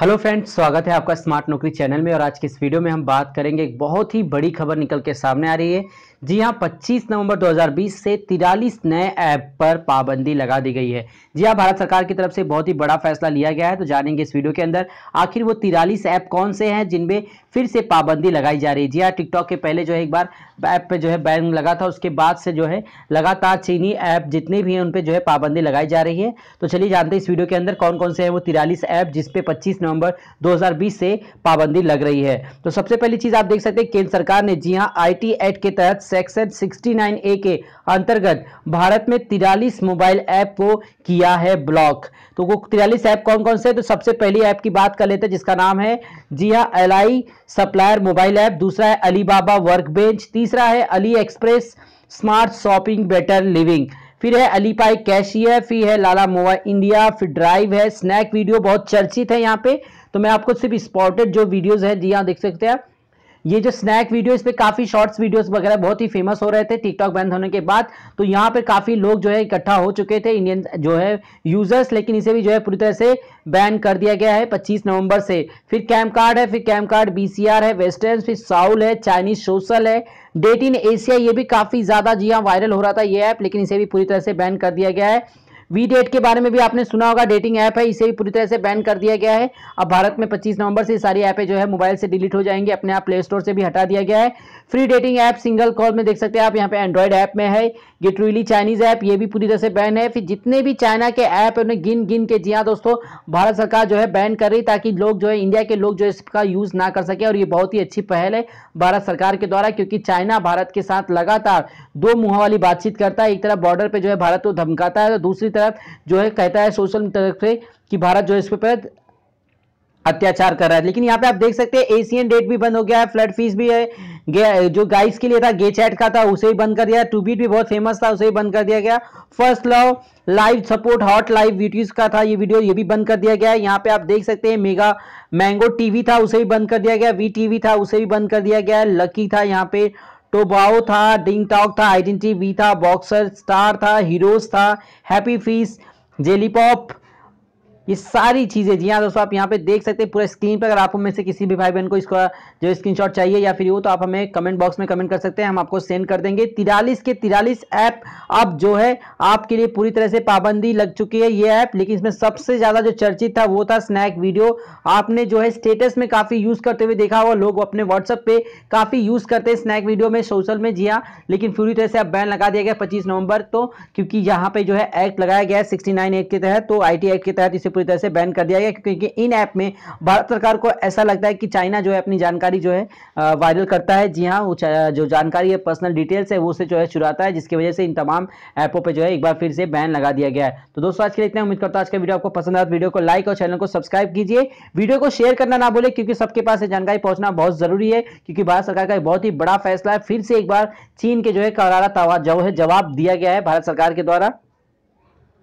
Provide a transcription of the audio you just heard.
hello friends स्वागत है आपका स्मार्ट नौकरी चैनल में और आज के इस वीडियो में हम बात करेंगे एक बहुत ही बड़ी खबर निकल के सामने आ रही है जी हां 25 नवंबर 2020 से 43 नए ऐप पर पाबंदी लगा दी गई है जी हां भारत सरकार की तरफ से बहुत ही बड़ा फैसला लिया गया है तो जानेंगे इस वीडियो के अंदर आखिर वो तिरालीस ऐप कौन से हैं जिनमें फिर से पाबंदी लगाई जा रही है जी हाँ टिकटॉक के पहले जो है एक बार ऐप पर जो है बैन लगा था उसके बाद से जो है लगातार चीनी ऐप जितने भी हैं उन पर जो है पाबंदी लगाई जा रही है तो चलिए जानते हैं इस वीडियो के अंदर कौन कौन से हैं वो तिरालीस ऐप जिसपे पच्चीस नवंबर 2020 से पाबंदी लग रही है तो सबसे पहली चीज आप देख सकते हैं केंद्र सरकार ने जी हाँ आई एक्ट के तहत सेक्शन 69 ए के अंतर्गत भारत में तिरालीस मोबाइल ऐप को किया है ब्लॉक तो वो तिरालीस ऐप कौन कौन से तो सबसे पहली ऐप की बात कर लेते हैं जिसका नाम है जी हाँ एल सप्लायर मोबाइल ऐप दूसरा है अलीबाबा वर्क तीसरा है AliExpress smart shopping better living फिर है अलीपाई कैशी है फिर है लाला मोवा इंडिया फिर ड्राइव है स्नैक वीडियो बहुत चर्चित है यहाँ पे तो मैं आपको सिर्फ स्पॉटेड जो वीडियोज़ है जी हाँ देख सकते हैं ये जो स्नैक वीडियो इस पर काफ़ी शॉर्ट्स वीडियोस वगैरह बहुत ही फेमस हो रहे थे टिकटॉक बैन होने के बाद तो यहाँ पे काफ़ी लोग जो है इकट्ठा हो चुके थे इंडियन जो है यूजर्स लेकिन इसे भी जो है पूरी तरह से बैन कर दिया गया है पच्चीस नवंबर से फिर कैम कार्ड है फिर कैम कार्ड बी है वेस्टर्न फिर साउल है चाइनीज सोशल है डेट इन एशिया ये भी काफ़ी ज़्यादा जी हाँ वायरल हो रहा था ये ऐप लेकिन इसे भी पूरी तरह से बैन कर दिया गया है वी डेट के बारे में भी आपने सुना होगा डेटिंग ऐप है इसे भी पूरी तरह से बैन कर दिया गया है अब भारत में 25 नवंबर से सारी ऐपें जो है मोबाइल से डिलीट हो जाएंगी अपने आप प्ले स्टोर से भी हटा दिया गया है free dating app single call में देख सकते हैं आप यहाँ पे एंड्रॉइड ऐप में है गेटरूली चाइनीज ऐप ये भी पूरी तरह से बैन है फिर जितने भी चाइना के ऐप है उन्हें गिन गिन के जी हाँ दोस्तों भारत सरकार जो है बैन कर रही ताकि लोग जो है इंडिया के लोग जो है इसका यूज़ ना कर सके और ये बहुत ही अच्छी पहल है भारत सरकार के द्वारा क्योंकि चाइना भारत के साथ लगातार दो मुंह वाली बातचीत करता है एक तरफ बॉर्डर पर जो है भारत को धमकाता है तो दूसरी तरफ जो है कहता है सोशल तरफ से कि भारत जो है इसके पर अत्याचार कर रहा है लेकिन यहाँ पे आप देख सकते हैं एशियन डेट भी बंद हो गया है फ्लड फीस भी है जो गाइस के लिए था गे चैट का था उसे ही बंद कर दिया टू बीट भी बहुत फेमस था उसे ही बंद कर दिया गया first love live support hot live videos का था ये वीडियो ये भी बंद कर दिया गया है यहाँ पे आप देख सकते हैं मेगा मैंगो टीवी था उसे भी बंद कर दिया गया वी टीवी था उसे भी बंद कर दिया गया है लकी था यहाँ पे टोबाओ तो था डिंग टॉक था आइडेंटिटी वी था बॉक्सर स्टार था हीरोज था हैप्पी फीस जेलीपॉप ये सारी चीज़ें जी हाँ दोस्तों आप यहाँ पे देख सकते हैं पूरा स्क्रीन पर अगर आप में से किसी भी भाई बहन को इसका जो स्क्रीनशॉट चाहिए या फिर वो तो आप हमें कमेंट बॉक्स में कमेंट कर सकते हैं हम आपको सेंड कर देंगे तिरालीस के तिरालीस ऐप अब जो है आपके लिए पूरी तरह से पाबंदी लग चुकी है ये ऐप लेकिन इसमें सबसे ज़्यादा जो चर्चित था वो था स्नैक वीडियो आपने जो है स्टेटस में काफ़ी यूज़ करते हुए देखा हुआ लोग अपने व्हाट्सअप पे काफ़ी यूज़ करते हैं स्नैक वीडियो में सोशल में जी हाँ लेकिन पूरी तरह से अब बैन लगा दिया गया पच्चीस नवंबर तो क्योंकि यहाँ पे जो है एक्ट लगाया गया है सिक्सटी एक्ट के तहत तो आई एक्ट के तहत इसे पूरी तरह से बैन कर दिया गया क्योंकि इन ऐप में भारत सरकार को ऐसा लगता है कि चाइना जो है अपनी जानकारी जो है वायरल करता है जी हाँ जो जानकारी है पर्सनल डिटेल्स है वो उसे जो है चुराता है जिसकी वजह से इन तमाम ऐपों पर जो है एक बार फिर से बैन लगा दिया गया है तो दोस्तों आज के लिए इतना उम्मीद करता हूँ आज का वीडियो आपको पसंद आया तो वीडियो को लाइक और चैनल को सब्सक्राइब कीजिए वीडियो को शेयर करना ना बोले क्योंकि सबके पास ये जानकारी पहुंचना बहुत जरूरी है क्योंकि भारत सरकार का एक बहुत ही बड़ा फैसला है फिर से एक बार चीन के जो है करारा जो है जवाब दिया गया है भारत सरकार के द्वारा